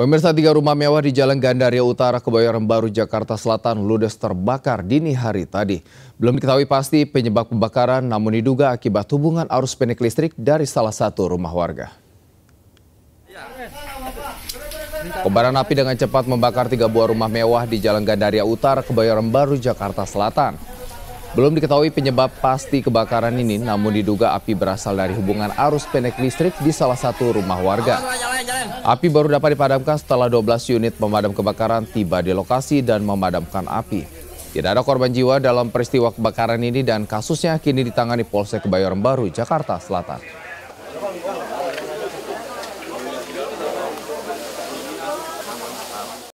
Pemirsa tiga rumah mewah di Jalan Gandaria Utara, Kebayoran Baru, Jakarta Selatan ludes terbakar dini hari tadi. Belum diketahui pasti penyebab pembakaran, namun diduga akibat hubungan arus pendek listrik dari salah satu rumah warga. Kebaran api dengan cepat membakar tiga buah rumah mewah di Jalan Gandaria Utara, Kebayoran Baru, Jakarta Selatan. Belum diketahui penyebab pasti kebakaran ini, namun diduga api berasal dari hubungan arus pendek listrik di salah satu rumah warga. Api baru dapat dipadamkan setelah 12 unit pemadam kebakaran tiba di lokasi dan memadamkan api. Tidak ada korban jiwa dalam peristiwa kebakaran ini dan kasusnya kini ditangani Polsek Kebayoran Baru, Jakarta Selatan.